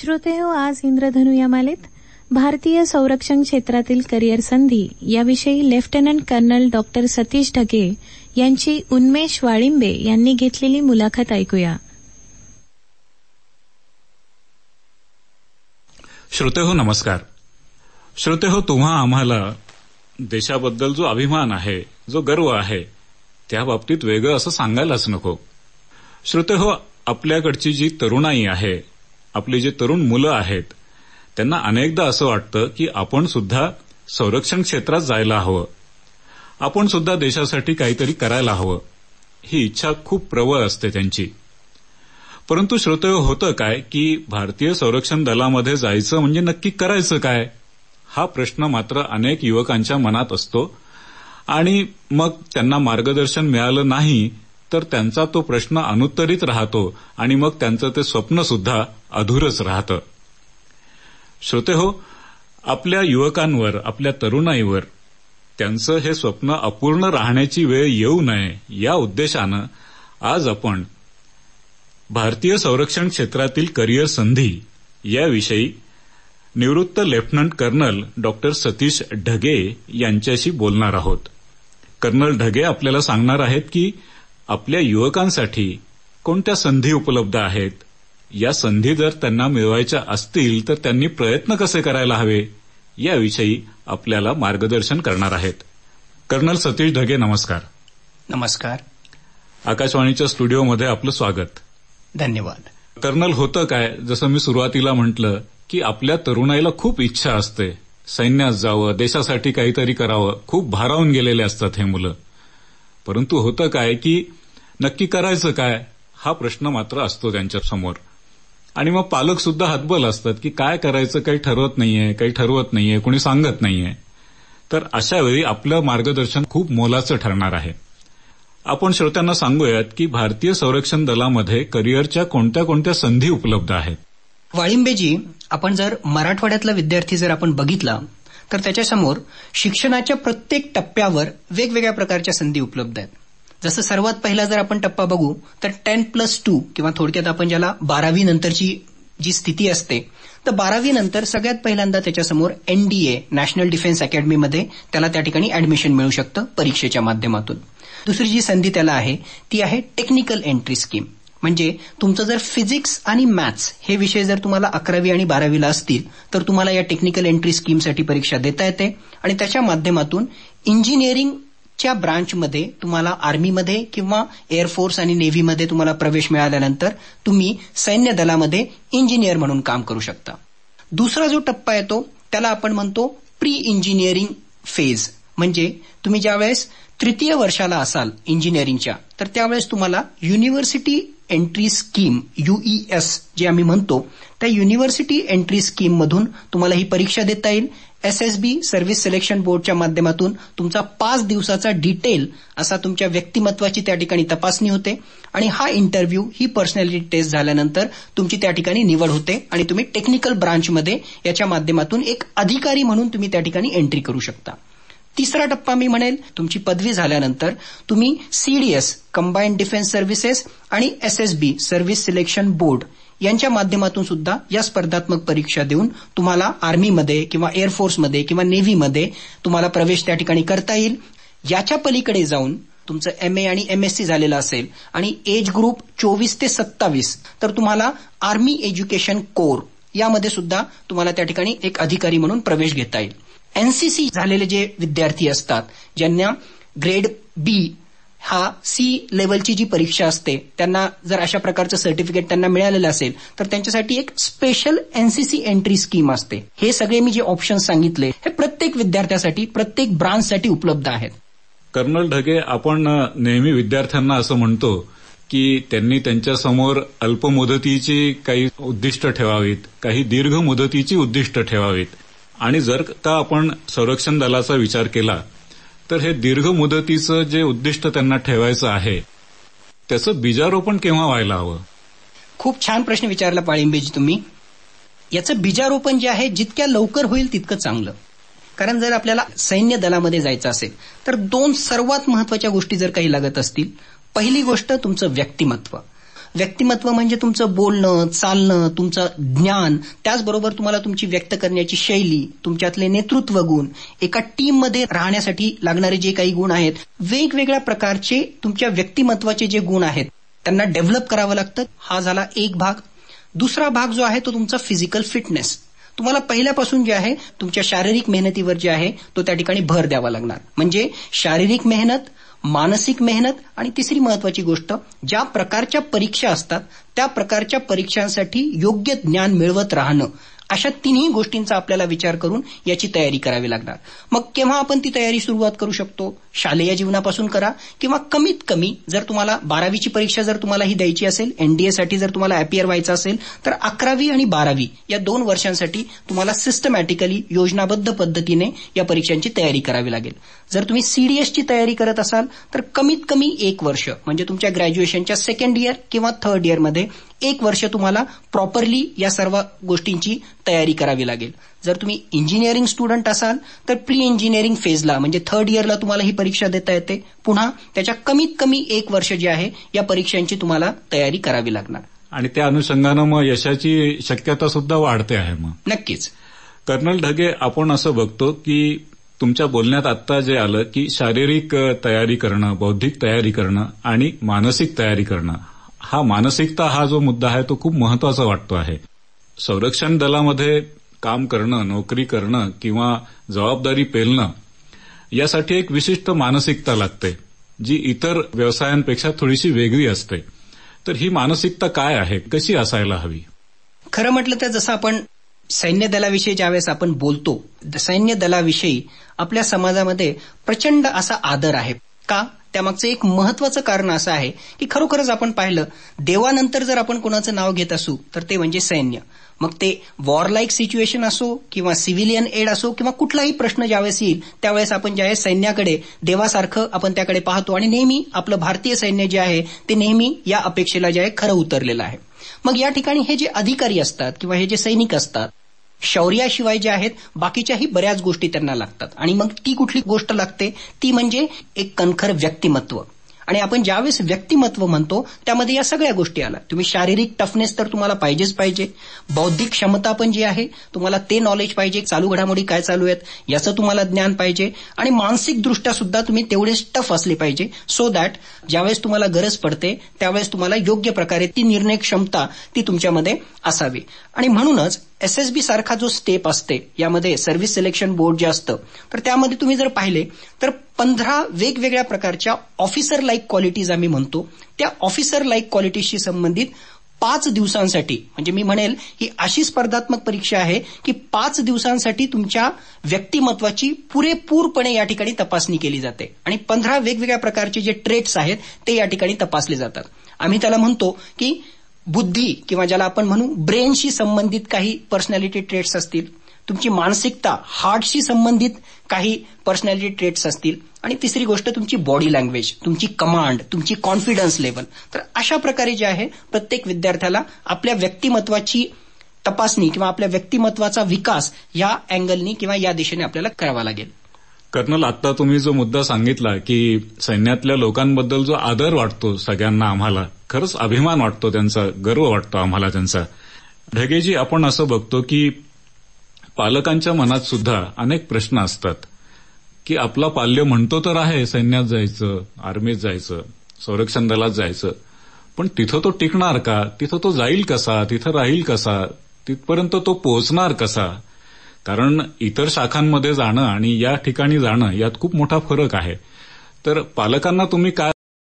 श्रोते हो आज इंद्रधनु या मालेत भारतीय संरक्षण क्षेत्रातील करिअर संधी याविषयी lieutenant colonel doctor Satish Dhage यांची उन्मेष वाळिंबे यांनी घेतलेली मुलाखत ऐकूया श्रोतेहो नमस्कार हो तुम्हा आम्हाला देशाबद्दल जो अभिमान आहे जो गर्व आहे त्या बाबतीत वेगळं असं सांगायलाच नको श्रोतेहो आपल्याकडची जी तरुणाई आहे आपले जे तरुण मुलं आहेत त्यांना अनेकदा असं वाटतं की आपण सुद्धा संरक्षण क्षेत्रात जायला हवं आपण सुद्धा देशासाठी काहीतरी करायला हवं ही इच्छा खूप प्रबळ असते त्यांची परंतु श्रोतय होतं काय की भारतीय संरक्षण दलामध्ये जायचं म्हणजे नक्की करायचं काय हा प्रश्न मात्र अनेक युवकांच्या मनात असतो आणि मग त्यांना मार्गदर्शन मिळालं नाही तर त्यांचा तो प्रश्न अनुत्तरित राहतो आणि मग त्यांचं ते स्वप्न सुद्धा अधुरच राहतं श्रोते हो आपल्या युवकांवर आपल्या तरुणाईवर त्यांचं हे स्वप्न अपूर्ण राहण्याची वेळ येऊ नये या उद्देशानं आज आपण भारतीय संरक्षण क्षेत्रातील करिअर संधी याविषयी निवृत्त lieutenant colonel doctor Satish Dhage यांच्याशी बोलणार आहोत कर्नल ढगे आपल्याला सांगणार आहेत की आपल्या युवकांसाठी कोणत्या संधी उपलब्ध आहेत या संधी जर त्यांना मिळवायच्या असतील तर त्यांनी प्रयत्न कसे करायला हवे याविषयी आपल्याला मार्गदर्शन करणार आहेत कर्नल सतीश ढगे नमस्कार नमस्कार आकाशवाणीच्या स्टुडिओमध्ये आपलं स्वागत धन्यवाद कर्नल होतं काय जसं मी सुरुवातीला म्हटलं की आपल्या तरुणाईला खूप इच्छा असते सैन्यात जावं देशासाठी काहीतरी करावं खूप भारावून गेलेले असतात हे मुलं परंतु होतं काय की नक्की करायचं काय हा प्रश्न मात्र असतो त्यांच्यासमोर आणि मग पालक सुद्धा हतबल असतात की काय करायचं काही ठरवत नाहीये काही ठरवत नाहीये कोणी सांगत नाहीये तर अशा वेळी आपलं मार्गदर्शन खूप मोलाचं ठरणार आहे आपण श्रोत्यांना सांगूयात की भारतीय संरक्षण दलामध्ये करिअरच्या कोणत्या कोणत्या संधी उपलब्ध आहेत वाळिंबेजी आपण जर मराठवाड्यातला विद्यार्थी जर आपण बघितला तर त्याच्यासमोर शिक्षणाच्या प्रत्येक टप्प्यावर वेगवेगळ्या प्रकारच्या संधी उपलब्ध आहेत जसं सर्वात पहिला जर आपण टप्पा बघू तर टेन प्लस टू किंवा थोडक्यात आपण ज्याला बारावी नंतरची जी स्थिती असते तर बारावी नंतर सगळ्यात पहिल्यांदा त्याच्यासमोर एनडीए नॅशनल डिफेन्स अकॅडमीमध्ये त्याला त्या ठिकाणी ऍडमिशन मिळू शकतं परीक्षेच्या माध्यमातून दुसरी जी संधी त्याला आहे ती आहे टेक्निकल एंट्री स्कीम म्हणजे तुमचं जर फिजिक्स आणि मॅथ्स हे विषय जर तुम्हाला अकरावी आणि बारावीला असतील तर तुम्हाला या टेक्निकल एंट्री स्कीमसाठी परीक्षा देता येते आणि त्याच्या माध्यमातून इंजिनिअरिंग च्या ब्रांचमध्ये तुम्हाला आर्मीमध्ये किंवा एअरफोर्स आणि नेव्हीमध्ये तुम्हाला प्रवेश मिळाल्यानंतर तुम्ही सैन्य दलामध्ये इंजिनियर म्हणून काम करू शकता दुसरा जो टप्पा येतो त्याला आपण म्हणतो प्री इंजिनिअरिंग फेज म्हणजे तुम्ही ज्यावेळेस तृतीय वर्षाला असाल इंजिनिअरिंगच्या तर त्यावेळेस तुम्हाला युनिव्हर्सिटी एंट्री स्कीम युईएस जे आम्ही म्हणतो त्या युनिव्हर्सिटी एंट्री स्कीममधून तुम्हाला ही परीक्षा देता येईल एसएसबी सर्व्हिस सिलेक्शन बोर्डच्या माध्यमातून तुमचा पाच दिवसाचा डिटेल असा तुमच्या व्यक्तिमत्वाची त्या ठिकाणी तपासणी होते आणि हा इंटरव्ह्यू ही पर्सनॅलिटी टेस्ट झाल्यानंतर तुमची त्या ठिकाणी निवड होते आणि तुम्ही टेक्निकल ब्रांचमध्ये याच्या माध्यमातून एक अधिकारी म्हणून तुम्ही त्या ठिकाणी एंट्री करू शकता तिसरा टप्पा मी म्हणेल तुमची पदवी झाल्यानंतर तुम्ही सीडीएस कंबाईंड डिफेन्स सर्व्हिसेस आणि एसएसबी सर्व्हिस सिलेक्शन बोर्ड यांच्या माध्यमातून सुद्धा या स्पर्धात्मक परीक्षा देऊन तुम्हाला आर्मीमध्ये किंवा एअरफोर्समध्ये किंवा नेव्हीमध्ये तुम्हाला प्रवेश त्या ठिकाणी करता येईल याच्या पलीकडे जाऊन तुमचं एम ए आणि एम एस सी झालेलं असेल आणि एज ग्रुप चोवीस ते सत्तावीस तर तुम्हाला आर्मी एज्युकेशन कोर यामध्ये सुद्धा तुम्हाला त्या ठिकाणी एक अधिकारी म्हणून प्रवेश घेता येईल एनसीसी झालेले जे विद्यार्थी असतात ज्यांना ग्रेड बी हा सी लेवलची जी परीक्षा असते त्यांना जर अशा प्रकारचं सर्टिफिकेट त्यांना मिळालेलं असेल तर त्यांच्यासाठी एक स्पेशल एनसीसी एंट्री स्कीम असते हे सगळे मी जे ऑप्शन सांगितले हे प्रत्येक विद्यार्थ्यासाठी प्रत्येक ब्रांचसाठी उपलब्ध आहेत कर्नल ढगे आपण नेहमी विद्यार्थ्यांना असं म्हणतो की त्यांनी त्यांच्यासमोर अल्प मुदतीची काही उद्दिष्ट ठेवावीत काही दीर्घ मुदतीची उद्दिष्ट ठेवावीत आणि जर का आपण संरक्षण दलाचा विचार केला तर हे दीर्घ मुदतीचं जे उद्दिष्ट त्यांना ठेवायचं आहे त्याचं बीजारोपण केव्हा व्हायला हवं खूप छान प्रश्न विचारला पाळिंबेजी तुम्ही याचं बीजारोपण जे आहे जितक्या लवकर होईल तितकं चांगलं कारण जर आपल्याला सैन्य दलामध्ये जायचं असेल तर दोन सर्वात महत्वाच्या गोष्टी जर काही लागत असतील पहिली गोष्ट तुमचं व्यक्तिमत्व व्यक्तिमत्व म्हणजे तुमचं बोलणं चालणं तुमचं ज्ञान त्याचबरोबर तुम्हाला तुमची व्यक्त करण्याची शैली तुमच्यातले नेतृत्व गुण एका टीममध्ये राहण्यासाठी लागणारे जे काही गुण आहेत वेगवेगळ्या प्रकारचे तुमच्या व्यक्तिमत्वाचे जे गुण आहेत त्यांना डेव्हलप करावं लागतं हा झाला एक भाग दुसरा भाग जो आहे तो तुमचा फिजिकल फिटनेस तुम्हाला पहिल्यापासून जे आहे तुमच्या शारीरिक मेहनतीवर जे आहे तो त्या ठिकाणी भर द्यावा लागणार म्हणजे शारीरिक मेहनत मानसिक मेहनत आणि तिसरी महत्वाची गोष्ट ज्या प्रकारच्या परीक्षा असतात त्या प्रकारच्या परीक्षांसाठी योग्य ज्ञान मिळवत राहणं अशा तिन्ही गोष्टींचा आपल्याला विचार करून याची तयारी करावी लागणार मग केव्हा आपण ती तयारी सुरुवात करू शकतो शालेय जीवनापासून करा किंवा कमीत कमी जर तुम्हाला बारावीची परीक्षा जर तुम्हाला ही द्यायची असेल एनडीएसाठी जर तुम्हाला अपियर व्हायचं असेल तर अकरावी आणि बारावी या दोन वर्षांसाठी तुम्हाला सिस्टमॅटिकली योजनाबद्ध पद्धतीने या परीक्षांची तयारी करावी लागेल जर तुम्ही सीडीएसची तयारी करत असाल तर कमीत कमी एक वर्ष म्हणजे तुमच्या ग्रॅज्युएशनच्या सेकंड इयर किंवा थर्ड इयरमध्ये एक वर्ष तुम्हाला प्रॉपरली या सर्व गोष्टींची तयारी करावी लागेल जर तुम्ही इंजिनिअरिंग स्टुडंट असाल तर प्री इंजिनिअरिंग फेजला म्हणजे थर्ड इयरला तुम्हाला ही परीक्षा देता येते पुन्हा त्याच्या कमीत कमी एक वर्ष जे आहे या परीक्षांची तुम्हाला तयारी करावी लागणार आणि त्या अनुषंगानं मग यशाची शक्यता सुद्धा वाढते आहे मग नक्कीच कर्नल ढगे आपण असं बघतो की तुमच्या बोलण्यात आत्ता जे आलं की शारीरिक तयारी करणं बौद्धिक तयारी करणं आणि मानसिक तयारी करणं हा मानसिकता हा जो मुद्दा आहे तो खूप महत्वाचा वाटतो आहे संरक्षण दलामध्ये काम करणं नोकरी करणं किंवा जबाबदारी पेलणं यासाठी एक विशिष्ट मानसिकता लागते जी इतर व्यवसायांपेक्षा थोडीशी वेगळी असते तर ही मानसिकता काय आहे कशी असायला हवी खरं म्हटलं तर जसं आपण सैन्य दलाविषयी ज्यावेळेस आपण बोलतो सैन्य दलाविषयी आपल्या समाजामध्ये प्रचंड असा आदर आहे का त्यामागचं एक महत्वाचं कारण असं आहे की खरोखरच आपण पाहिलं देवानंतर जर आपण कोणाचं नाव घेत असू तर ते म्हणजे सैन्य मग ते वॉरलाईक सिच्युएशन असो किंवा सिव्हिलियन एड असो किंवा कुठलाही प्रश्न ज्यावेळेस येईल त्यावेळेस आपण ज्या सैन्याकडे देवासारखं आपण त्याकडे पाहतो आणि नेहमी आपलं भारतीय सैन्य जे आहे ते नेहमी या अपेक्षेला जे आहे खरं उतरलेलं आहे मग या ठिकाणी हे जे अधिकारी असतात किंवा हे जे सैनिक असतात शौर्याशिवाय जे आहेत बाकीच्याही बऱ्याच गोष्टी त्यांना लागतात आणि मग ती कुठली गोष्ट लागते ती म्हणजे एक कणखर व्यक्तिमत्व आणि आपण ज्यावेळेस व्यक्तिमत्व म्हणतो त्यामध्ये या सगळ्या गोष्टी आल्या तुम्ही शारीरिक टफनेस तर तुम्हाला पाहिजेच पाहिजे बौद्धिक क्षमता पण जी आहे तुम्हाला ते नॉलेज पाहिजे चालू घडामोडी काय चालू आहेत याचं तुम्हाला ज्ञान पाहिजे आणि मानसिकदृष्ट्या सुद्धा तुम्ही तेवढेच टफ असले पाहिजे सो दॅट ज्यावेळेस तुम्हाला गरज पडते त्यावेळेस तुम्हाला योग्य प्रकारे ती निर्णय क्षमता ती तुमच्यामध्ये असावी आणि म्हणूनच एस एस बी सारखा जो स्टेप असते यामध्ये सर्व्हिस सिलेक्शन बोर्ड जे असतं तर त्यामध्ये तुम्ही जर पाहिले तर पंधरा वेगवेगळ्या प्रकारच्या ऑफिसर लाईक क्वालिटीज आम्ही म्हणतो त्या ऑफिसर लाईक क्वालिटीशी संबंधित पाच दिवसांसाठी म्हणजे मी म्हणेल ही अशी स्पर्धात्मक परीक्षा आहे की पाच दिवसांसाठी तुमच्या व्यक्तिमत्वाची पुरेपूरपणे या ठिकाणी तपासणी केली जाते आणि पंधरा वेगवेगळ्या प्रकारचे जे ट्रेट्स आहेत ते या ठिकाणी तपासले जातात आम्ही त्याला म्हणतो की बुद्धी किंवा ज्याला आपण म्हणू ब्रेनशी संबंधित काही पर्सनॅलिटी ट्रेट्स असतील तुमची मानसिकता हार्टशी संबंधित काही पर्सनॅलिटी ट्रेट्स असतील आणि तिसरी गोष्ट तुमची बॉडी लँग्वेज तुमची कमांड तुमची कॉन्फिडन्स लेवल तर अशा प्रकारे जे आहे प्रत्येक विद्यार्थ्याला आपल्या व्यक्तिमत्वाची तपासणी किंवा आपल्या व्यक्तिमत्वाचा विकास या अँगलनी किंवा या दिशेने आपल्याला करावा लागेल कर्नल आता तुम्ही जो मुद्दा सांगितला की सैन्यातल्या लोकांबद्दल जो आदर वाटतो सगळ्यांना आम्हाला खरंच अभिमान वाटतो त्यांचा गर्व वाटतो आम्हाला त्यांचा ढगेजी आपण असं बघतो की पालकांच्या मनात सुद्धा अनेक प्रश्न असतात की आपला पाल्य म्हणतो तर आहे सैन्यात जायचं आर्मीत जायचं संरक्षण दलात जायचं पण तिथं तो टिकणार का तिथं तो जाईल कसा तिथं राहील कसा तिथपर्यंत तो पोहोचणार कसा कारण इतर शाखांमध्ये जाणं आणि या ठिकाणी जाणं यात खूप मोठा फरक आहे तर पालकांना तुम्ही काय